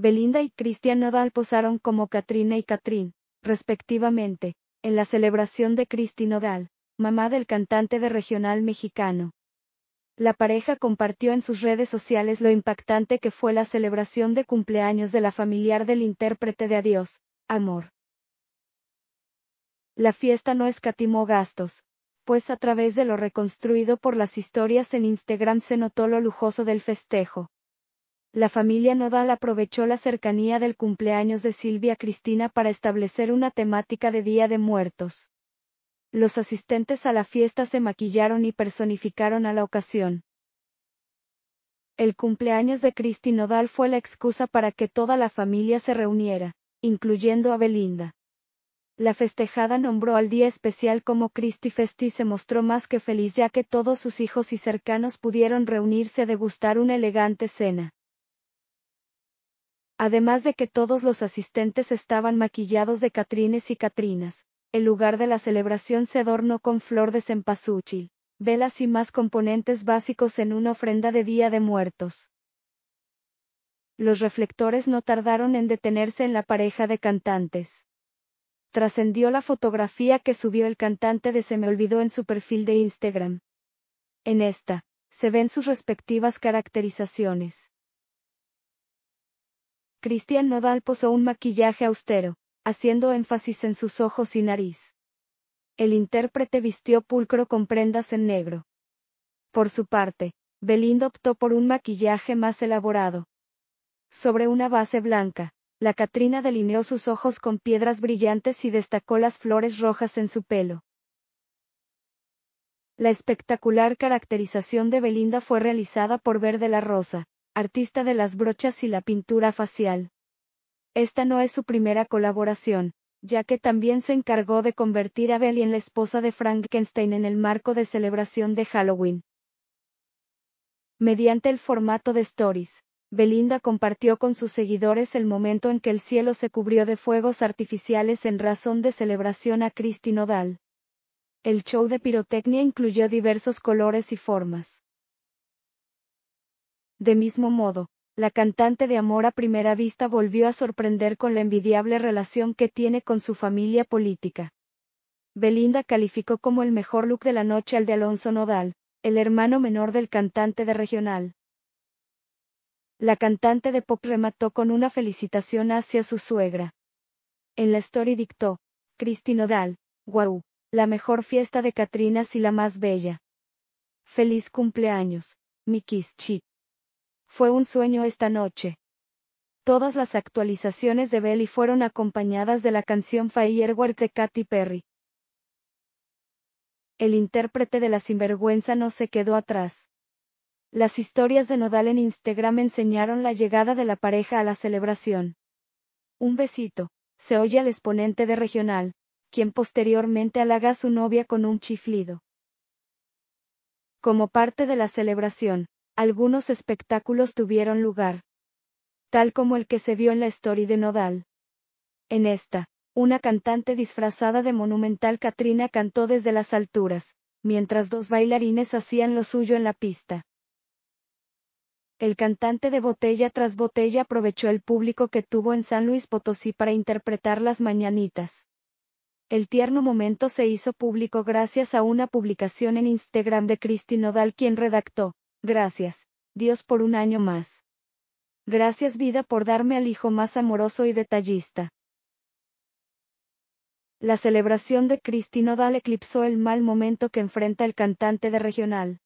Belinda y Cristian Nodal posaron como Katrina y Katrin, respectivamente, en la celebración de Cristi Nodal, mamá del cantante de regional mexicano. La pareja compartió en sus redes sociales lo impactante que fue la celebración de cumpleaños de la familiar del intérprete de Adiós, Amor. La fiesta no escatimó gastos, pues a través de lo reconstruido por las historias en Instagram se notó lo lujoso del festejo la familia Nodal aprovechó la cercanía del cumpleaños de Silvia Cristina para establecer una temática de Día de Muertos. Los asistentes a la fiesta se maquillaron y personificaron a la ocasión. El cumpleaños de Cristi Nodal fue la excusa para que toda la familia se reuniera, incluyendo a Belinda. La festejada nombró al día especial como Cristi Festi se mostró más que feliz ya que todos sus hijos y cercanos pudieron reunirse a degustar una elegante cena además de que todos los asistentes estaban maquillados de catrines y catrinas. El lugar de la celebración se adornó con flor de cempasúchil, velas y más componentes básicos en una ofrenda de Día de Muertos. Los reflectores no tardaron en detenerse en la pareja de cantantes. Trascendió la fotografía que subió el cantante de Se me olvidó en su perfil de Instagram. En esta, se ven sus respectivas caracterizaciones. Cristian Nodal posó un maquillaje austero, haciendo énfasis en sus ojos y nariz. El intérprete vistió pulcro con prendas en negro. Por su parte, Belinda optó por un maquillaje más elaborado. Sobre una base blanca, la Catrina delineó sus ojos con piedras brillantes y destacó las flores rojas en su pelo. La espectacular caracterización de Belinda fue realizada por Verde la Rosa, artista de las brochas y la pintura facial. Esta no es su primera colaboración, ya que también se encargó de convertir a Belly en la esposa de Frankenstein en el marco de celebración de Halloween. Mediante el formato de stories, Belinda compartió con sus seguidores el momento en que el cielo se cubrió de fuegos artificiales en razón de celebración a Christine Nodal. El show de pirotecnia incluyó diversos colores y formas. De mismo modo, la cantante de Amor a Primera Vista volvió a sorprender con la envidiable relación que tiene con su familia política. Belinda calificó como el mejor look de la noche al de Alonso Nodal, el hermano menor del cantante de regional. La cantante de pop remató con una felicitación hacia su suegra. En la story dictó, Cristi Nodal, wow, la mejor fiesta de Catrinas y la más bella. Feliz cumpleaños, Mikis Chit fue un sueño esta noche. Todas las actualizaciones de Belly fueron acompañadas de la canción Firework de Katy Perry. El intérprete de la sinvergüenza no se quedó atrás. Las historias de Nodal en Instagram enseñaron la llegada de la pareja a la celebración. Un besito, se oye al exponente de regional, quien posteriormente halaga a su novia con un chiflido. Como parte de la celebración, algunos espectáculos tuvieron lugar, tal como el que se vio en la story de Nodal. En esta, una cantante disfrazada de monumental Katrina cantó desde las alturas, mientras dos bailarines hacían lo suyo en la pista. El cantante de botella tras botella aprovechó el público que tuvo en San Luis Potosí para interpretar las mañanitas. El tierno momento se hizo público gracias a una publicación en Instagram de Cristi Nodal quien redactó, Gracias, Dios, por un año más. Gracias vida por darme al hijo más amoroso y detallista. La celebración de Cristi Nodal eclipsó el mal momento que enfrenta el cantante de regional.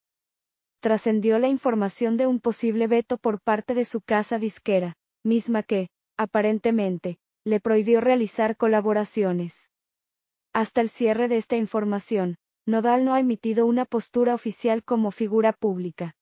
Trascendió la información de un posible veto por parte de su casa disquera, misma que, aparentemente, le prohibió realizar colaboraciones. Hasta el cierre de esta información, Nodal no ha emitido una postura oficial como figura pública.